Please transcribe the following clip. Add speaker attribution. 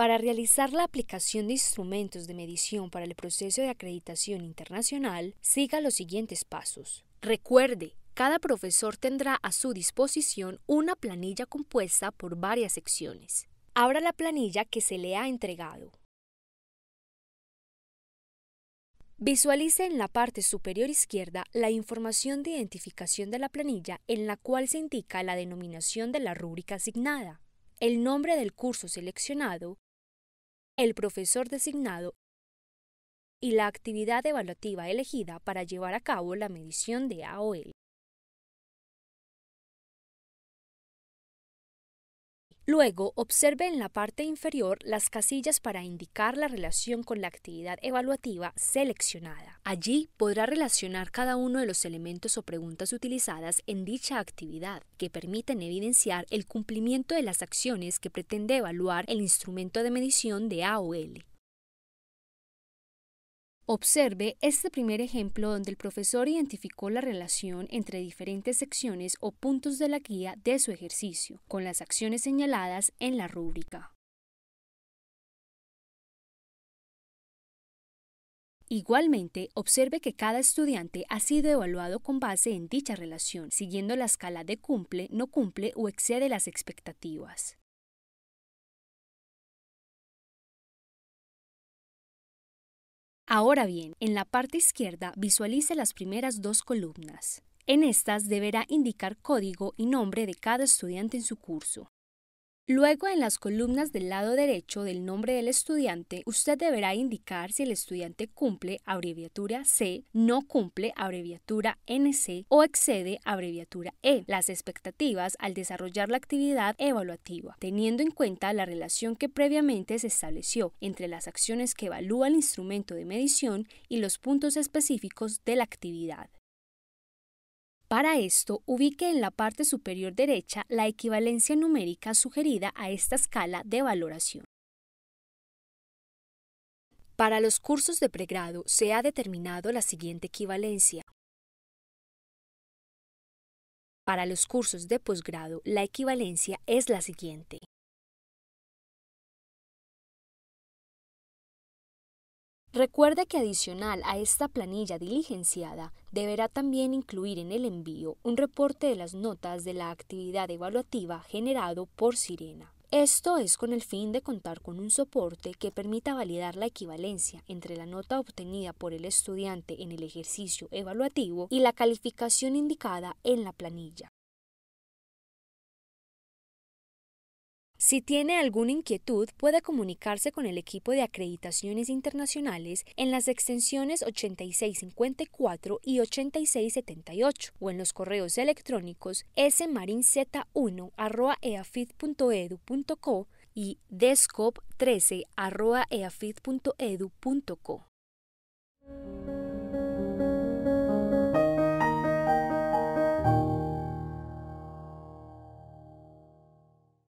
Speaker 1: Para realizar la aplicación de instrumentos de medición para el proceso de acreditación internacional, siga los siguientes pasos. Recuerde, cada profesor tendrá a su disposición una planilla compuesta por varias secciones. Abra la planilla que se le ha entregado. Visualice en la parte superior izquierda la información de identificación de la planilla en la cual se indica la denominación de la rúbrica asignada, el nombre del curso seleccionado el profesor designado y la actividad evaluativa elegida para llevar a cabo la medición de AOL. Luego, observe en la parte inferior las casillas para indicar la relación con la actividad evaluativa seleccionada. Allí podrá relacionar cada uno de los elementos o preguntas utilizadas en dicha actividad, que permiten evidenciar el cumplimiento de las acciones que pretende evaluar el instrumento de medición de AOL. Observe este primer ejemplo donde el profesor identificó la relación entre diferentes secciones o puntos de la guía de su ejercicio, con las acciones señaladas en la rúbrica. Igualmente, observe que cada estudiante ha sido evaluado con base en dicha relación, siguiendo la escala de cumple, no cumple o excede las expectativas. Ahora bien, en la parte izquierda visualice las primeras dos columnas. En estas deberá indicar código y nombre de cada estudiante en su curso. Luego, en las columnas del lado derecho del nombre del estudiante, usted deberá indicar si el estudiante cumple abreviatura C, no cumple abreviatura NC o excede abreviatura E, las expectativas al desarrollar la actividad evaluativa, teniendo en cuenta la relación que previamente se estableció entre las acciones que evalúa el instrumento de medición y los puntos específicos de la actividad. Para esto, ubique en la parte superior derecha la equivalencia numérica sugerida a esta escala de valoración. Para los cursos de pregrado se ha determinado la siguiente equivalencia. Para los cursos de posgrado, la equivalencia es la siguiente. Recuerde que adicional a esta planilla diligenciada, deberá también incluir en el envío un reporte de las notas de la actividad evaluativa generado por Sirena. Esto es con el fin de contar con un soporte que permita validar la equivalencia entre la nota obtenida por el estudiante en el ejercicio evaluativo y la calificación indicada en la planilla. Si tiene alguna inquietud, puede comunicarse con el equipo de acreditaciones internacionales en las extensiones 8654 y 8678 o en los correos electrónicos smarinz1.eafit.edu.co y descop e e 13